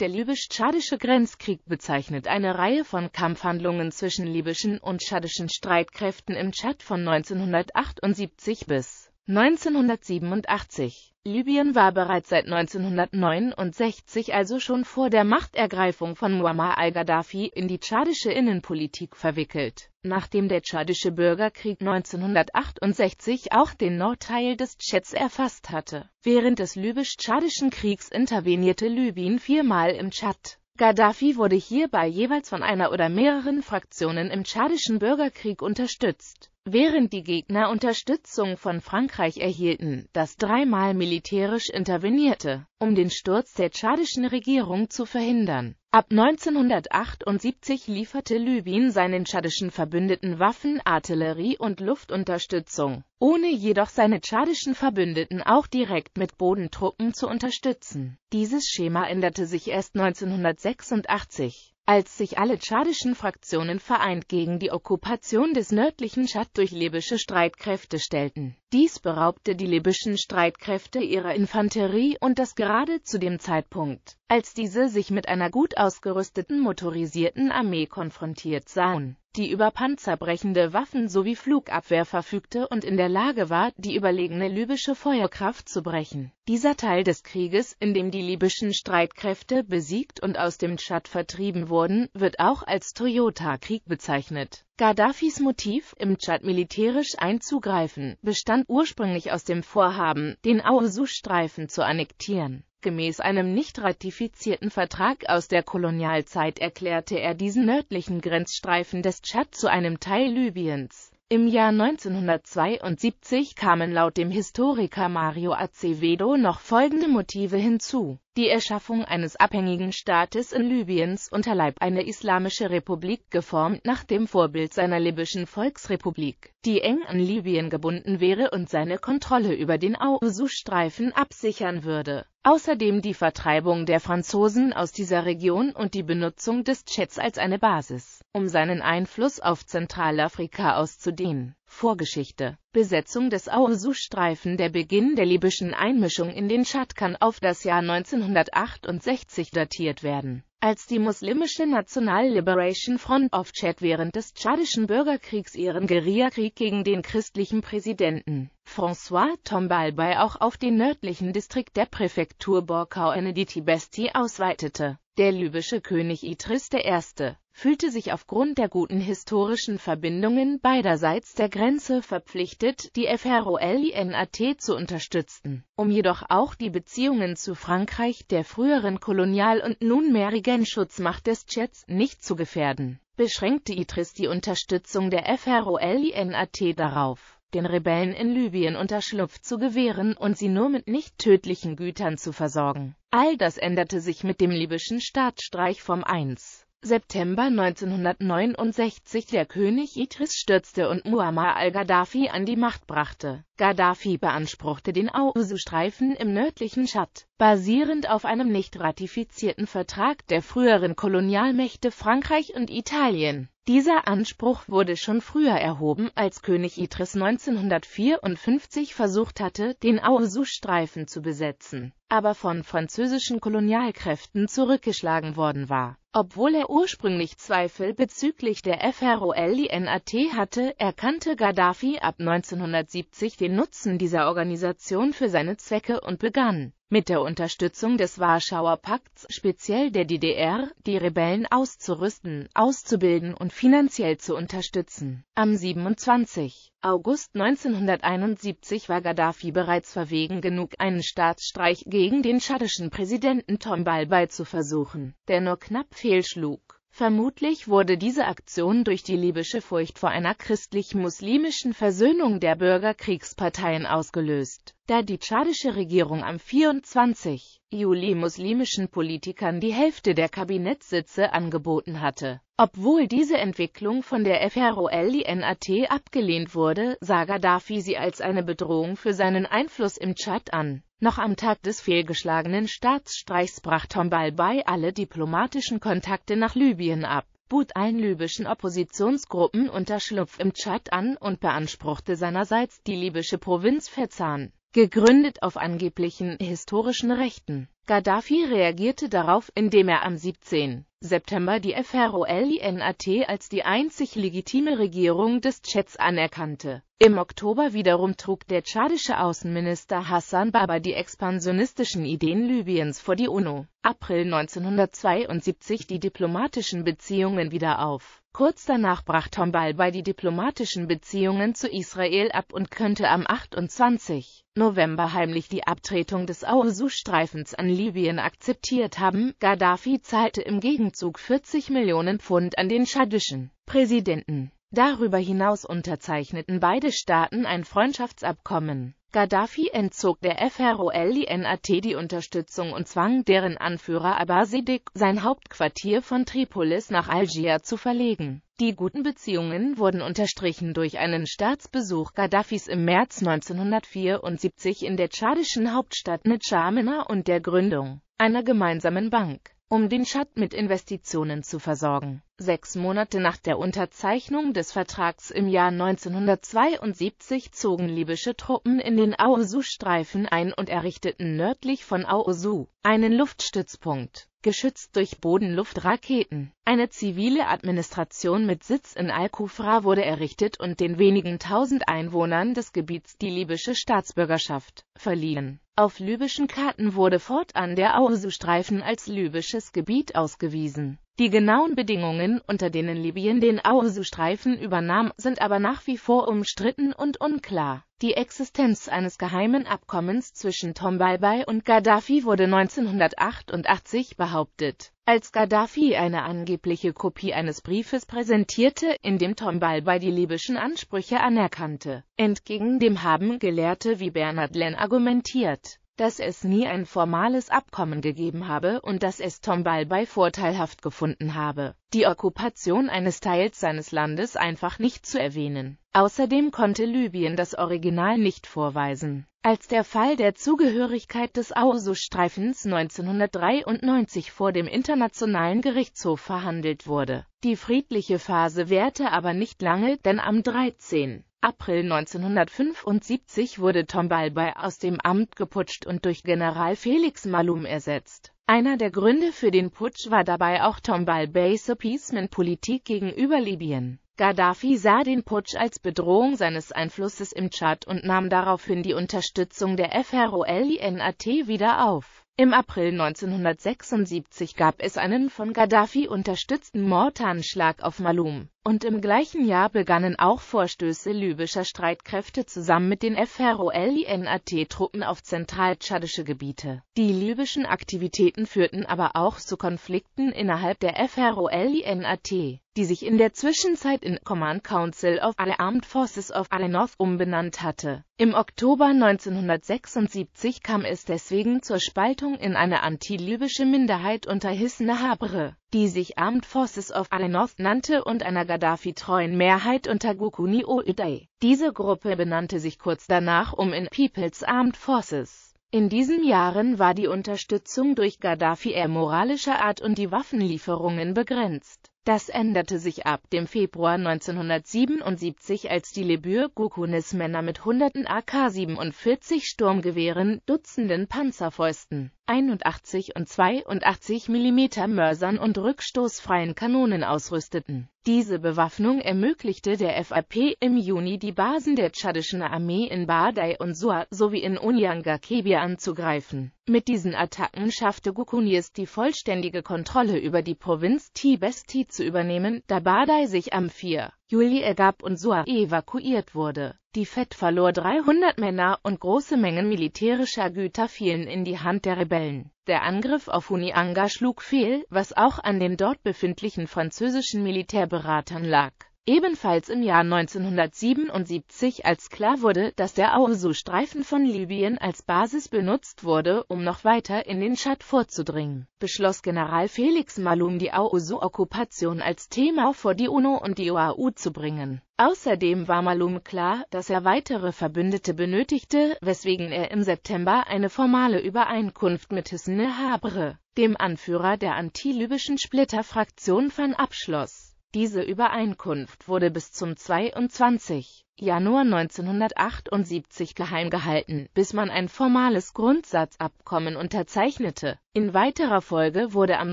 Der libysch-tschadische Grenzkrieg bezeichnet eine Reihe von Kampfhandlungen zwischen libyschen und tschadischen Streitkräften im Tschad von 1978 bis 1987 Libyen war bereits seit 1969, also schon vor der Machtergreifung von Muammar al-Gaddafi, in die tschadische Innenpolitik verwickelt. Nachdem der tschadische Bürgerkrieg 1968 auch den Nordteil des Tschets erfasst hatte. Während des libysch-tschadischen Kriegs intervenierte Libyen viermal im Tschad. Gaddafi wurde hierbei jeweils von einer oder mehreren Fraktionen im tschadischen Bürgerkrieg unterstützt Während die Gegner Unterstützung von Frankreich erhielten, das dreimal militärisch intervenierte, um den Sturz der tschadischen Regierung zu verhindern. Ab 1978 lieferte Libyen seinen tschadischen Verbündeten Waffen, Artillerie und Luftunterstützung, ohne jedoch seine tschadischen Verbündeten auch direkt mit Bodentruppen zu unterstützen. Dieses Schema änderte sich erst 1986 als sich alle tschadischen Fraktionen vereint gegen die Okkupation des nördlichen Tschad durch libysche Streitkräfte stellten. Dies beraubte die libyschen Streitkräfte ihrer Infanterie und das gerade zu dem Zeitpunkt, als diese sich mit einer gut ausgerüsteten motorisierten Armee konfrontiert sahen die über panzerbrechende Waffen sowie Flugabwehr verfügte und in der Lage war, die überlegene libysche Feuerkraft zu brechen. Dieser Teil des Krieges, in dem die libyschen Streitkräfte besiegt und aus dem Tschad vertrieben wurden, wird auch als Toyota-Krieg bezeichnet. Gaddafis Motiv, im Tschad militärisch einzugreifen, bestand ursprünglich aus dem Vorhaben, den aosu streifen zu annektieren. Gemäß einem nicht ratifizierten Vertrag aus der Kolonialzeit erklärte er diesen nördlichen Grenzstreifen des Tschad zu einem Teil Libyens. Im Jahr 1972 kamen laut dem Historiker Mario Acevedo noch folgende Motive hinzu die Erschaffung eines abhängigen Staates in Libyens Unterleib eine islamische Republik geformt nach dem Vorbild seiner libyschen Volksrepublik, die eng an Libyen gebunden wäre und seine Kontrolle über den Ausu-Streifen absichern würde. Außerdem die Vertreibung der Franzosen aus dieser Region und die Benutzung des Chats als eine Basis, um seinen Einfluss auf Zentralafrika auszudehnen. Vorgeschichte. Besetzung des Aosu-Streifen Der Beginn der libyschen Einmischung in den Tschad kann auf das Jahr 1968 datiert werden. Als die muslimische National Liberation Front of Tschad während des tschadischen Bürgerkriegs ihren Guerillakrieg gegen den christlichen Präsidenten François Tombalbay auch auf den nördlichen Distrikt der Präfektur borkau eneditibesti ausweitete, der libysche König Idris I fühlte sich aufgrund der guten historischen Verbindungen beiderseits der Grenze verpflichtet, die FROLINAT zu unterstützen, um jedoch auch die Beziehungen zu Frankreich, der früheren Kolonial- und nunmehrigen Schutzmacht des Tschets, nicht zu gefährden, beschränkte Idris die Unterstützung der FROLINAT darauf, den Rebellen in Libyen Unterschlupf zu gewähren und sie nur mit nicht tödlichen Gütern zu versorgen. All das änderte sich mit dem libyschen Staatsstreich vom 1. September 1969 der König Idris stürzte und Muammar al-Gaddafi an die Macht brachte. Gaddafi beanspruchte den Aouzou-Streifen im nördlichen Tschad. Basierend auf einem nicht ratifizierten Vertrag der früheren Kolonialmächte Frankreich und Italien dieser Anspruch wurde schon früher erhoben, als König Idris 1954 versucht hatte, den aosu streifen zu besetzen, aber von französischen Kolonialkräften zurückgeschlagen worden war. Obwohl er ursprünglich Zweifel bezüglich der FROLINAT hatte, erkannte Gaddafi ab 1970 den Nutzen dieser Organisation für seine Zwecke und begann, mit der Unterstützung des Warschauer Pakts, speziell der DDR, die Rebellen auszurüsten, auszubilden und finanziell zu unterstützen. Am 27. August 1971 war Gaddafi bereits verwegen genug, einen Staatsstreich gegen den schadischen Präsidenten Tombalbay zu versuchen, der nur knapp fehlschlug. Vermutlich wurde diese Aktion durch die libysche Furcht vor einer christlich-muslimischen Versöhnung der Bürgerkriegsparteien ausgelöst, da die tschadische Regierung am 24. Juli muslimischen Politikern die Hälfte der Kabinettssitze angeboten hatte. Obwohl diese Entwicklung von der FROLINAT abgelehnt wurde, sah Gaddafi sie als eine Bedrohung für seinen Einfluss im Tschad an noch am Tag des fehlgeschlagenen Staatsstreichs brach Tombal bei alle diplomatischen Kontakte nach Libyen ab, bot allen libyschen Oppositionsgruppen Unterschlupf im Tschad an und beanspruchte seinerseits die libysche Provinz Fezzan, gegründet auf angeblichen historischen Rechten. Gaddafi reagierte darauf, indem er am 17. September die FROLINAT als die einzig legitime Regierung des Tschets anerkannte. Im Oktober wiederum trug der tschadische Außenminister Hassan Baba die expansionistischen Ideen Libyens vor die UNO. April 1972 die diplomatischen Beziehungen wieder auf Kurz danach brach Tombalbay die diplomatischen Beziehungen zu Israel ab und könnte am 28. November heimlich die Abtretung des Aouzou-Streifens an Libyen akzeptiert haben. Gaddafi zahlte im Gegenzug 40 Millionen Pfund an den schadischen Präsidenten. Darüber hinaus unterzeichneten beide Staaten ein Freundschaftsabkommen Gaddafi entzog der FROLINAT die Unterstützung und zwang deren Anführer Abbasidik, sein Hauptquartier von Tripolis nach Algier zu verlegen. Die guten Beziehungen wurden unterstrichen durch einen Staatsbesuch Gaddafis im März 1974 in der tschadischen Hauptstadt N'Djamena und der Gründung einer gemeinsamen Bank um den Tschad mit Investitionen zu versorgen. Sechs Monate nach der Unterzeichnung des Vertrags im Jahr 1972 zogen libysche Truppen in den aosu streifen ein und errichteten nördlich von Aosu einen Luftstützpunkt, geschützt durch Bodenluftraketen. Eine zivile Administration mit Sitz in Al-Kufra wurde errichtet und den wenigen tausend Einwohnern des Gebiets die libysche Staatsbürgerschaft verliehen auf libyschen Karten wurde fortan der Aouzou-Streifen als libysches Gebiet ausgewiesen die genauen Bedingungen, unter denen Libyen den aosu streifen übernahm, sind aber nach wie vor umstritten und unklar. Die Existenz eines geheimen Abkommens zwischen Tombalbay und Gaddafi wurde 1988 behauptet, als Gaddafi eine angebliche Kopie eines Briefes präsentierte, in dem Tombalbay die libyschen Ansprüche anerkannte. Entgegen dem haben Gelehrte wie Bernard Lenn argumentiert dass es nie ein formales Abkommen gegeben habe und dass es Tombal bei vorteilhaft gefunden habe, die Okkupation eines Teils seines Landes einfach nicht zu erwähnen. Außerdem konnte Libyen das Original nicht vorweisen. Als der Fall der Zugehörigkeit des Ausu-Streifens 1993 vor dem Internationalen Gerichtshof verhandelt wurde. Die friedliche Phase währte aber nicht lange, denn am 13. April 1975 wurde Tom Balbay aus dem Amt geputscht und durch General Felix Malum ersetzt. Einer der Gründe für den Putsch war dabei auch Tom Balbays Appeasement-Politik gegenüber Libyen. Gaddafi sah den Putsch als Bedrohung seines Einflusses im Tschad und nahm daraufhin die Unterstützung der FROLINAT wieder auf. Im April 1976 gab es einen von Gaddafi unterstützten Mordanschlag auf Malum. Und im gleichen Jahr begannen auch Vorstöße libyscher Streitkräfte zusammen mit den FROLINAT-Truppen auf zentral-tschadische Gebiete. Die libyschen Aktivitäten führten aber auch zu Konflikten innerhalb der FROLINAT die sich in der Zwischenzeit in Command Council of the Armed Forces of the North umbenannt hatte. Im Oktober 1976 kam es deswegen zur Spaltung in eine anti-libysche Minderheit unter Hisn Habre die sich Armed Forces of the nannte und einer Gaddafi-treuen Mehrheit unter Gukuni Oudai. Diese Gruppe benannte sich kurz danach um in People's Armed Forces. In diesen Jahren war die Unterstützung durch Gaddafi eher moralischer Art und die Waffenlieferungen begrenzt. Das änderte sich ab dem Februar 1977, als die Libür-Gukunis-Männer mit hunderten AK-47 Sturmgewehren, dutzenden Panzerfäusten, 81 und 82 mm Mörsern und rückstoßfreien Kanonen ausrüsteten. Diese Bewaffnung ermöglichte der FAP im Juni die Basen der tschadischen Armee in Badai und Sua sowie in Unyanga-Kebia anzugreifen. Mit diesen Attacken schaffte Gukunis die vollständige Kontrolle über die Provinz Tibesti zu übernehmen, da Badai sich am 4. Juli ergab und Sua evakuiert wurde. Die FED verlor 300 Männer und große Mengen militärischer Güter fielen in die Hand der Rebellen. Der Angriff auf Hunianga schlug fehl, was auch an den dort befindlichen französischen Militärberatern lag ebenfalls im Jahr 1977 als klar wurde, dass der Aouzou-Streifen von Libyen als Basis benutzt wurde, um noch weiter in den Tschad vorzudringen, beschloss General Felix Malum die Aouzou-Okkupation als Thema vor die UNO und die OAU zu bringen. Außerdem war Malum klar, dass er weitere Verbündete benötigte, weswegen er im September eine formale Übereinkunft mit Hissne Habre, dem Anführer der antilibischen Splitterfraktion, van abschloss. Diese Übereinkunft wurde bis zum 22. Januar 1978 geheim gehalten, bis man ein formales Grundsatzabkommen unterzeichnete. In weiterer Folge wurde am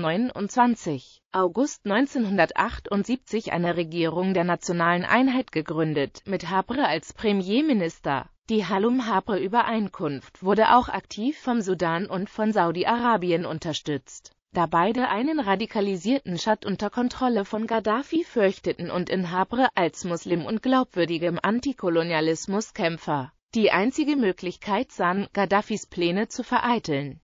29. August 1978 eine Regierung der nationalen Einheit gegründet, mit Habre als Premierminister. Die Halum-Habre-Übereinkunft wurde auch aktiv vom Sudan und von Saudi-Arabien unterstützt da beide einen radikalisierten Schad unter Kontrolle von Gaddafi fürchteten und in Habre als Muslim und glaubwürdigem Antikolonialismus Kämpfer die einzige Möglichkeit sahen, Gaddafis Pläne zu vereiteln.